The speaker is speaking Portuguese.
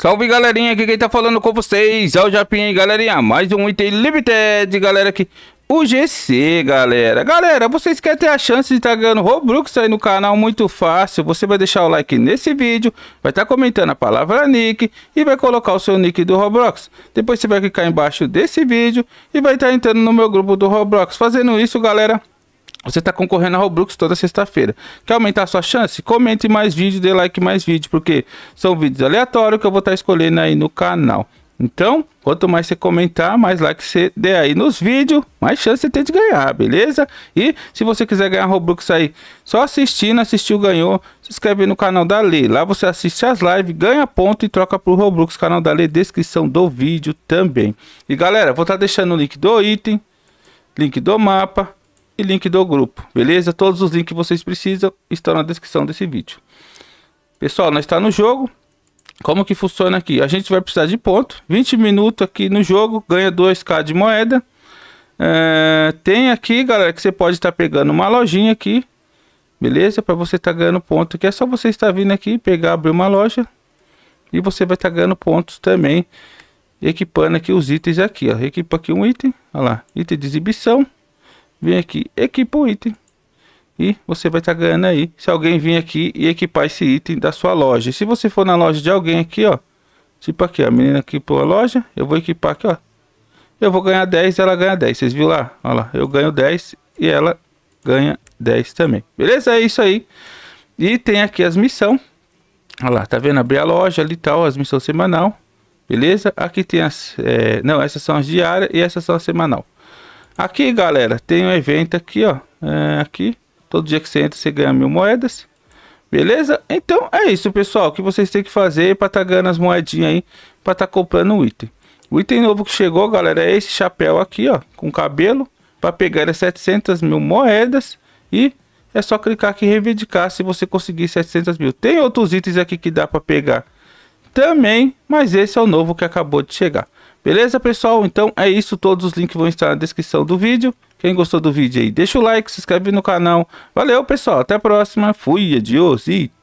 Salve galerinha, aqui quem tá falando com vocês é o Japinha, galerinha, mais um item limited, galera, aqui, o GC, galera. Galera, vocês querem ter a chance de estar tá ganhando Robux aí no canal, muito fácil, você vai deixar o like nesse vídeo, vai estar tá comentando a palavra nick e vai colocar o seu nick do Roblox. Depois você vai clicar embaixo desse vídeo e vai estar tá entrando no meu grupo do Roblox, fazendo isso, galera... Você está concorrendo ao Robux toda sexta-feira. Quer aumentar a sua chance? Comente mais vídeo, dê like mais vídeo, porque são vídeos aleatórios que eu vou estar tá escolhendo aí no canal. Então, quanto mais você comentar, mais like você der aí nos vídeos, mais chance você tem de ganhar, beleza? E se você quiser ganhar Robux aí, só assistindo, assistiu, ganhou, se inscreve no canal da Lei. Lá você assiste as lives, ganha ponto e troca pro Robux, canal da Lei, descrição do vídeo também. E galera, vou estar tá deixando o link do item, link do mapa, e link do grupo, beleza? Todos os links que vocês precisam estão na descrição desse vídeo. Pessoal, nós está no jogo. Como que funciona aqui? A gente vai precisar de ponto. 20 minutos aqui no jogo, ganha 2k de moeda. É, tem aqui, galera, que você pode estar tá pegando uma lojinha aqui. Beleza? Para você estar tá ganhando ponto aqui. É só você estar vindo aqui, pegar, abrir uma loja. E você vai estar tá ganhando pontos também. Equipando aqui os itens aqui, ó. Equipa aqui um item. Olha lá, item de exibição vem aqui, equipa o item. E você vai estar tá ganhando aí. Se alguém vir aqui e equipar esse item da sua loja. E se você for na loja de alguém aqui, ó. Tipo aqui, a menina aqui a loja. Eu vou equipar aqui, ó. Eu vou ganhar 10 ela ganha 10. Vocês viram lá? Olha lá. Eu ganho 10 e ela ganha 10 também. Beleza? É isso aí. E tem aqui as missões. Olha lá. Tá vendo? Abrir a loja ali e tal. As missões semanal. Beleza? Aqui tem as... É... Não, essas são as diárias e essas são as semanal. Aqui, galera, tem um evento aqui, ó. É, aqui. Todo dia que você entra, você ganha mil moedas. Beleza? Então é isso, pessoal. O que vocês têm que fazer para tá ganhando as moedinhas aí, para tá comprando o item. O item novo que chegou, galera, é esse chapéu aqui, ó, com cabelo. Para pegar é 700 mil moedas e é só clicar aqui em reivindicar se você conseguir 700 mil. Tem outros itens aqui que dá para pegar também, mas esse é o novo que acabou de chegar. Beleza, pessoal? Então é isso, todos os links vão estar na descrição do vídeo. Quem gostou do vídeo aí, deixa o like, se inscreve no canal. Valeu, pessoal, até a próxima. Fui, adiós e